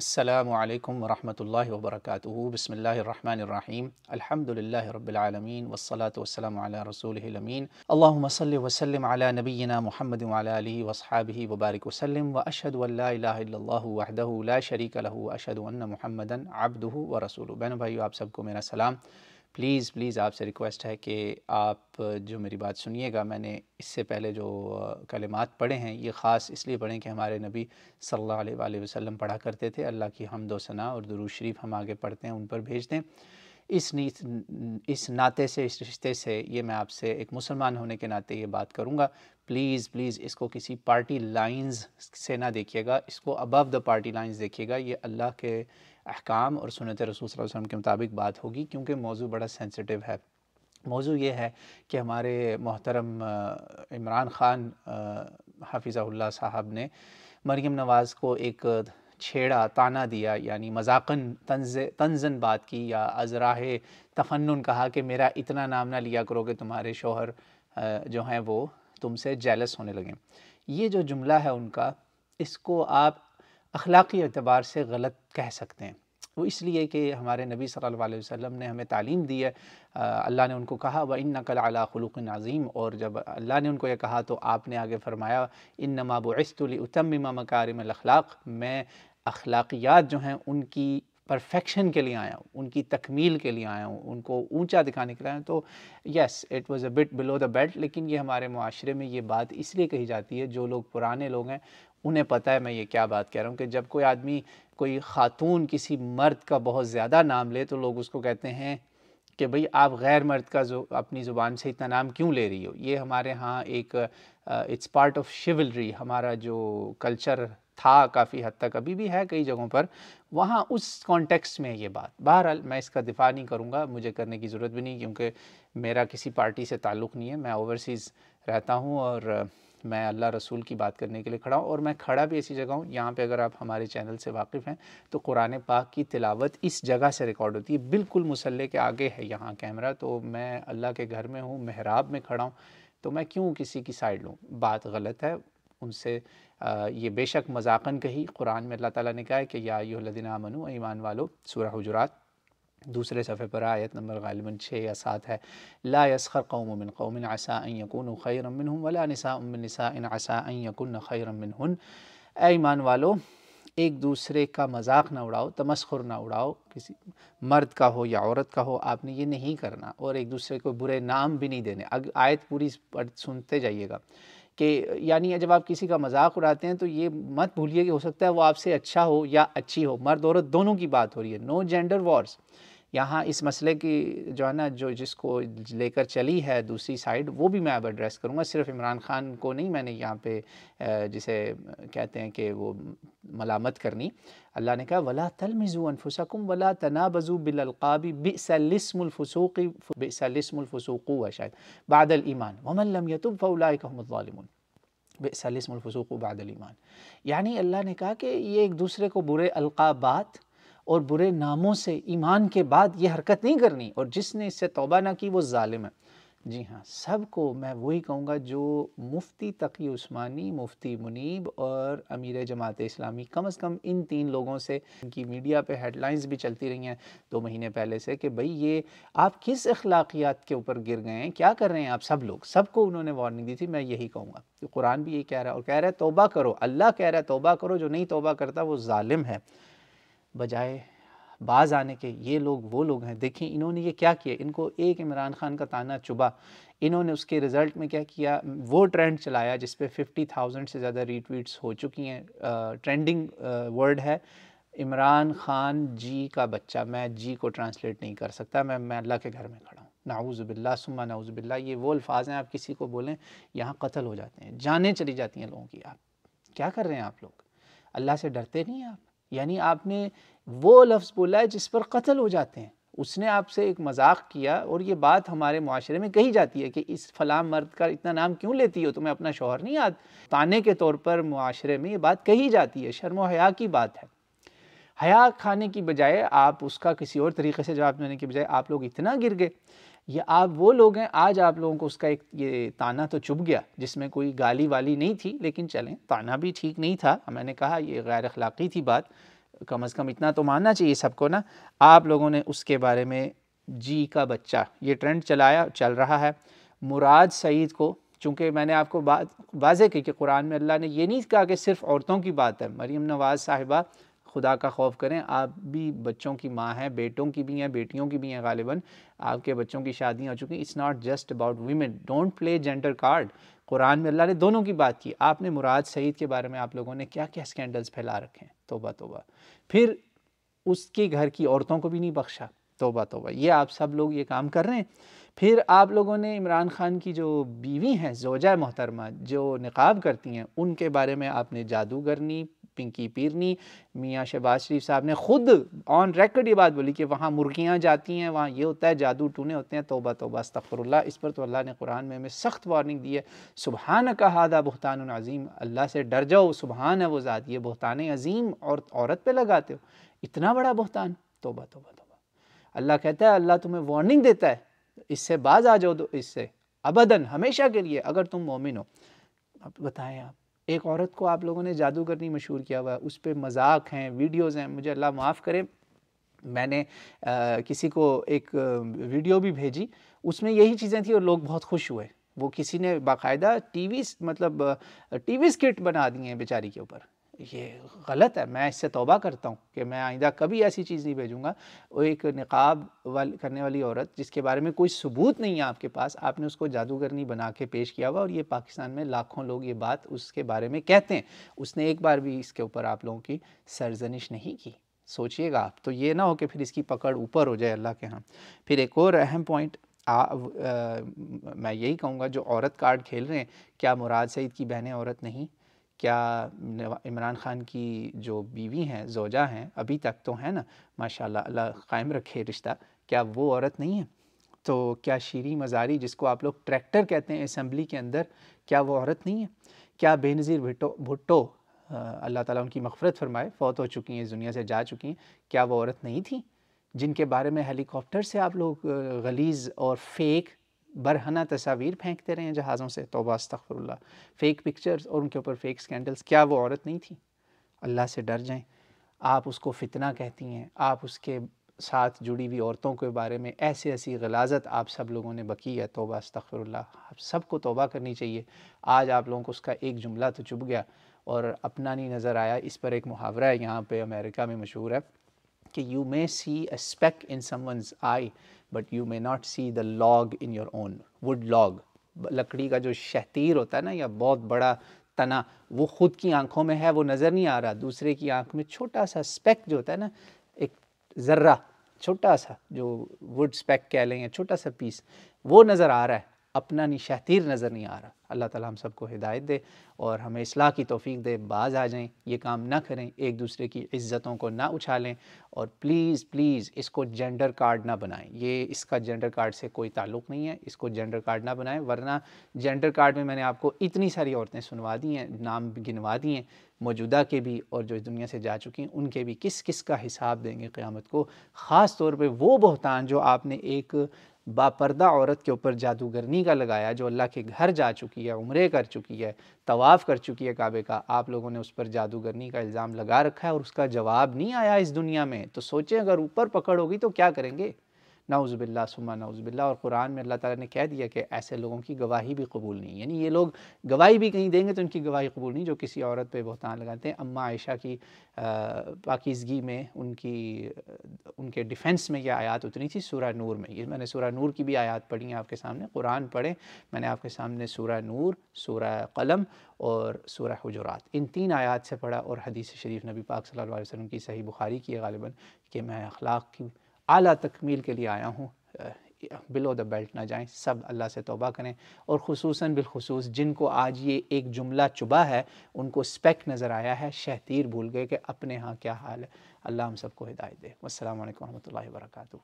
السلام عليكم ورحمة الله وبركاته بسم الله الرحمن الرحيم الحمد لله رب العالمين والصلاة والسلام على رسوله الأمين اللهم صل وسلم على نبينا محمد وعلى آله وصحابه وبارك وسلم وأشهد أن لا إله إلا الله وحده لا شريك له وأشهد أن محمدا عبده ورسوله بہن بھائیو آپ سب please please आपसे request है कि आप जो मेरी बात सुनिएगा मैंने इससे पहले जो कलमात पढ़े हैं ये ख़ास इसलिए पढ़ें कि हमारे नबी सल्लल्लाहु अलैहि पढ़ा करते थे अल्लाह की दो सना और दरूज शरीफ हम आगे पढ़ते हैं उन पर भेज दें इस इस नाते से इस रिश्ते से ये मैं आपसे एक मुसलमान होने के नाते ये बात करूँगा प्लीज़ प्लीज़ इसको किसी पार्टी लाइंस से ना देखिएगा इसको अबव द पार्टी लाइंस देखिएगा ये अल्लाह के अहकाम और सुनत रसूल वसम के मुताबिक बात होगी क्योंकि मौजू बड़ा सेंसिटिव है मौजू ये है कि हमारे मोहतरम इमरान ख़ान हाफिज़ा साहब ने मरियम नवाज़ को एक छेड़ा ताना दिया यानी मजाकन तंज तंजन बात की या अजराह तफन्न कहा कि मेरा इतना नाम ना लिया करो कि तुम्हारे शोहर जो हैं वो तुमसे जेलस होने लगें ये जो जुमला है उनका इसको आप अखलाक़ी अतबार से गलत कह सकते हैं वो इसलिए कि हमारे नबी सल्लल्लाहु अलैहि वसल्लम ने हमें तालीम दी है अल्लाह ने उनको कहा व इन नकल अला खलूक नाजीम और जब अल्लाह ने उनको यह कहा तो आपने आगे फरमाया इन नमा बुस्तुल उतम मकारम अखलाक मैं अखलाकियात जो हैं उनकी परफेक्शन के लिए आया हूँ उनकी तकमील के लिए आया हूँ उनको ऊंचा दिखाने के लिए आया तो yes it was a bit below the belt लेकिन ये हमारे माशरे में ये बात इसलिए कही जाती है जो लोग पुराने लोग हैं उन्हें पता है मैं ये क्या बात कह रहा हूँ कि जब कोई आदमी कोई ख़ातून किसी मर्द का बहुत ज़्यादा नाम ले तो लोग उसको कहते हैं कि भाई आप गैर मर्द का जो अपनी ज़ुबान से इतना नाम क्यों ले रही हो ये हमारे यहाँ एक इट्स पार्ट ऑफ शिवलरी हमारा जो कल्चर था काफ़ी हद तक अभी भी है कई जगहों पर वहाँ उस कॉन्टेक्स्ट में ये बात बहरहाल मैं इसका दिफा नहीं करूँगा मुझे करने की ज़रूरत भी नहीं क्योंकि मेरा किसी पार्टी से ताल्लुक़ नहीं है मैं ओवरसीज़ रहता हूँ और मैं अल्लाह रसूल की बात करने के लिए खड़ा हूँ और मैं खड़ा भी ऐसी जगह हूँ यहाँ पे अगर आप हमारे चैनल से वाकिफ़ हैं तो कुरान पाक की तिलावत इस जगह से रिकॉर्ड होती है बिल्कुल मुसल्ले के आगे है यहाँ कैमरा तो मैं अल्लाह के घर में हूँ महराब में खड़ा हूँ तो मैं क्यों किसी की साइड लूँ बात गलत है उनसे ये बेशक मजाकन कही कुरान में अल्लाह ताली ने कहा है कि या युद्दीन मनु ईमान वालो सूरह हजरात दूसरे सफ़े पर आयत नंबर गालिबा छः या सात है ला यसखर कौमिन कौमिन आसा यकुन खैरमिन हूँ वला नसा उमिन नसा इन आसा यकुन खैरमिन हन ईमान वालो एक दूसरे का मजाक ना उड़ाओ तमस्खुर ना उड़ाओ किसी मर्द का हो या औरत का हो आपने ये नहीं करना और एक दूसरे को बुरे नाम भी नहीं देने अग आयत पूरी सुनते जाइएगा कि यानी जब आप किसी का मजाक उड़ाते हैं तो ये मत भूलिए कि हो सकता है वो आपसे अच्छा हो या अच्छी हो मर्द औरत दोनों की बात हो रही है नो जेंडर वॉर्स यहाँ इस मसले की जो है ना जो जिसको लेकर चली है दूसरी साइड वो भी मैं अब एड्रेस करूँगा सिर्फ इमरान खान को नहीं मैंने यहाँ पे जिसे कहते हैं कि वो मलामत करनी अल्लाह ने कहा वला तलमज़ू अनफुसकुम वला तनाबजू बिलकाबी बिसमफ़सूक़ी बिसमफ़सूक़ू है शायद बादल ईमान वमल्लम यतुब फ़लाकमलिम बिसमफ़सूक़ बादल ईमान यानी अल्लाह ने कहा कि ये एक दूसरे को बुरे अलकाबात और बुरे नामों से ईमान के बाद ये हरकत नहीं करनी और जिसने इससे तोबा ना की वो ालिम है जी हाँ सबको मैं वही कहूँगा जो मुफ्ती तकी उस्मानी मुफ्ती मुनीब और अमीर जमात इस्लामी कम अज़ कम इन तीन लोगों से इनकी मीडिया पे हेडलाइंस भी चलती रही हैं दो महीने पहले से कि भाई ये आप किस अखलाकियात के ऊपर गिर गए हैं क्या कर रहे हैं आप सब लोग सबको उन्होंने वार्निंग दी थी मैं यही कहूँगा तो कुरान भी यही कह रहा है और कह रहा है तोबा करो अल्लाह कह रहा है तोबा करो जो नहीं तोबा करता वो ालिम है बजाय बाज आने के ये लोग वो लोग हैं देखें इन्होंने ये क्या किया इनको एक इमरान खान का ताना चुबा इन्होंने उसके रिज़ल्ट में क्या किया वो ट्रेंड चलाया जिस फिफ्टी थाउजेंड से ज़्यादा रीट्वीट्स हो चुकी हैं ट्रेंडिंग वर्ड है इमरान खान जी का बच्चा मैं जी को ट्रांसलेट नहीं कर सकता मैं मैं अल्लाह के घर में खड़ा हूँ नाऊज़बिल्ला सुमा नाऊज़बिल्ला ये वो अल्फाज हैं आप किसी को बोलें यहाँ कत्ल हो जाते हैं जाने चली जाती हैं लोगों की आप क्या कर रहे हैं आप लोग अल्लाह से डरते नहीं हैं आप यानी आपने वो लफ्ज़ बोला है जिस पर कत्ल हो जाते हैं उसने आपसे एक मजाक किया और ये बात हमारे माशरे में कही जाती है कि इस फलाम मर्द का इतना नाम क्यों लेती हो तुम्हें अपना शोहर नहीं याद ताने के तौर पर माशरे में ये बात कही जाती है शर्म हया की बात है हया खाने की बजाय आप उसका किसी और तरीके से जवाब देने की बजाय आप लोग इतना गिर गए या आप वो लोग हैं आज आप लोगों को उसका एक ये ताना तो चुभ गया जिसमें कोई गाली वाली नहीं थी लेकिन चलें ताना भी ठीक नहीं था मैंने कहा ये गैर अखलाक़ी थी बात कम अज़ कम इतना तो मानना चाहिए सबको ना आप लोगों ने उसके बारे में जी का बच्चा ये ट्रेंड चलाया चल रहा है मुराद सईद को चूँकि मैंने आपको बात वाजह की कि कुरान में अल्लाह ने ये नहीं कहा कि सिर्फ़ औरतों की बात है मरीम नवाज़ साहिबा खुदा का खौफ करें आप भी बच्चों की माँ हैं बेटों की भी हैं बेटियों की भी हैं गालिबा आपके बच्चों की शादियाँ हो चुकी हैं it's not just about women don't play gender card Quran में अल्लाह ने दोनों की बात की आपने मुराद सईद के बारे में आप लोगों ने क्या क्या स्कैंडल्स फैला रखे हैं तोबा तोबा फिर उसके घर की औरतों को भी नहीं बख्शा तोबा तोबा ये आप सब लोग ये काम कर रहे हैं फिर आप लोगों ने इमरान ख़ान की जो बीवी हैं जोजा मोहतरमा जो निकाब करती हैं उनके बारे में आपने जादूगरनी पिंकी पीरनी मियाँ शहबाज शरीफ साहब ने ख़ुद ऑन रेकर्ड ये बात बोली कि वहाँ मुर्गियाँ जाती हैं वहाँ ये होता है जादू टूने होते हैं तोबा तोबा तफ़रल्ला इस पर तो अल्लाह ने कुरान में हमें सख्त वार्निंग दी है सुबहान का हादा बहतान अज़ीम अल्लाह से डर जाओ सुबहान है वो ज़ात ये बहतान अज़ीम और औरत पर लगाते हो इतना बड़ा बहतान तोबा तोबा तोबा अल्लाह कहता है अल्लाह तुम्हें वार्निंग देता है इससे बाज आ जाओ इससे अबदन हमेशा के लिए अगर तुम मोमिन हो अब बताएं आप एक औरत को आप लोगों ने जादू करनी मशहूर किया हुआ है उस पर मजाक हैं वीडियोज़ हैं मुझे अल्लाह माफ़ करें मैंने आ, किसी को एक वीडियो भी भेजी उसमें यही चीज़ें थी और लोग बहुत खुश हुए वो किसी ने बाकायदा टीवी मतलब टीवी स्किट बना दिए हैं बेचारी के ऊपर ये गलत है मैं इससे तोबा करता हूँ कि मैं आइंदा कभी ऐसी चीज़ नहीं भेजूँगा वो एक नकाब वाल करने वाली औरत जिसके बारे में कोई सबूत नहीं है आपके पास आपने उसको जादूगरनी बना के पेश किया हुआ और ये पाकिस्तान में लाखों लोग ये बात उसके बारे में कहते हैं उसने एक बार भी इसके ऊपर आप लोगों की सरजनिश नहीं की सोचिएगा आप तो ये ना हो कि फिर इसकी पकड़ ऊपर हो जाए अल्लाह के यहाँ फिर एक और अहम पॉइंट आ, आ, मैं यही कहूँगा जो औरत कार्ड खेल रहे हैं क्या मुराद सईद की बहनें औरत नहीं क्या इमरान ख़ान की जो बीवी हैं जोजा हैं अभी तक तो है ना माशाल्लाह अल्लाह कायम रखे रिश्ता क्या वो औरत नहीं है तो क्या शीरी मज़ारी जिसको आप लोग ट्रैक्टर कहते हैं असम्बली के अंदर क्या वो औरत नहीं है क्या बेनज़ीर भुट्टो भुट्टो अल्लाह ताला उनकी मफ़रत फरमाए फौत हो चुकी हैं इस दुनिया से जा चुकी हैं क्या वो औरत नहीं थी जिनके बारे में हेलीकॉप्टर से आप लोग गलीज़ और फेक बरहना तस्वीर फेंकते रहे हैं जहाज़ों से तोबा अस्तफ़रल्ला फ़ेक पिक्चर्स और उनके ऊपर फ़ेक स्कैंडल्स क्या वो औरत नहीं थी अल्लाह से डर जाएं आप उसको फितना कहती हैं आप उसके साथ जुड़ी हुई औरतों के बारे में ऐसी ऐसी गलाजत आप सब लोगों ने बकी है तोबा अस्तफ़रल्ला आप सबको तोबा करनी चाहिए आज आप लोगों को उसका एक जुमला तो चुभ गया और अपना नहीं नज़र आया इस पर एक मुहावरा है यहाँ पर अमेरिका में मशहूर है कि you may see a speck in someone's eye but you may not see the log in your own wood log लकड़ी का जो शहतीर होता है ना या बहुत बड़ा तना वो ख़ुद की आंखों में है वो नज़र नहीं आ रहा दूसरे की आंख में छोटा सा स्पेक जो होता है ना एक ज़र्रा छोटा सा जो वुड स्पेक कह लें या छोटा सा पीस वो नज़र आ रहा है अपना निशातीर नज़र नहीं आ रहा अल्लाह ताला हम सबको हिदायत दे और हमें असलाह की तोफ़ी दे बाज आ जाएं ये काम ना करें एक दूसरे की इज़्ज़तों को ना उछालें और प्लीज़ प्लीज़ इसको जेंडर कार्ड ना बनाएं ये इसका जेंडर कार्ड से कोई ताल्लुक़ नहीं है इसको जेंडर कार्ड ना बनाएं वरना जेंडर कार्ड में मैंने आपको इतनी सारी औरतें सुनवा दी हैं नाम गिनवा दी हैं मौजूदा के भी और जो इस दुनिया से जा चुकी हैं उनके भी किस किस का हिसाब देंगे क़्यामत को ख़ास तौर पर वो बहुतान जो आपने एक बापर्दा औरत के ऊपर जादूगरनी का लगाया जो अल्लाह के घर जा चुकी है उम्र कर चुकी है तवाफ़ कर चुकी है काबे का आप लोगों ने उस पर जादूगरनी का इल्ज़ाम लगा रखा है और उसका जवाब नहीं आया इस दुनिया में तो सोचें अगर ऊपर पकड़ होगी तो क्या करेंगे नाउज़बिल्ला सुमा नाउज़बिल्ला और कुरान में अल्लाह ताला ने कह दिया कि ऐसे लोगों की गवाही भी कबूल नहीं यानी ये लोग गवाही भी कहीं देंगे तो उनकी गवाही कबूल नहीं जो किसी औरत पर बहतान लगाते हैं अम्मा आयशा की पाकिजगी में उनकी उनके डिफेंस में यह आयात उतनी थी सूरा नूर में ये मैंने सूरा नूर की भी आयात पढ़ी हैं आपके सामने कुरान पढ़े मैंने आपके सामने सूरा नूर सूरा कलम और सूरह हजरात इन तीन आयात से पढ़ा और हदीस शरीफ नबी पाक सल्लल्लाहु अलैहि वसल्लम की सही बुखारी की है गालिबा कि मैं अखलाक की आला तकमील के लिए आया हूँ बिलो द बेल्ट ना जाएं सब अल्लाह से तोबा करें और खसूस बिलखसूस जिनको आज ये एक जुमला चुबा है उनको स्पेक नज़र आया है शहतीर भूल गए कि अपने यहाँ क्या हाल है अल्लाह हम सबको हिदायत दे असल वरम्ह वर्का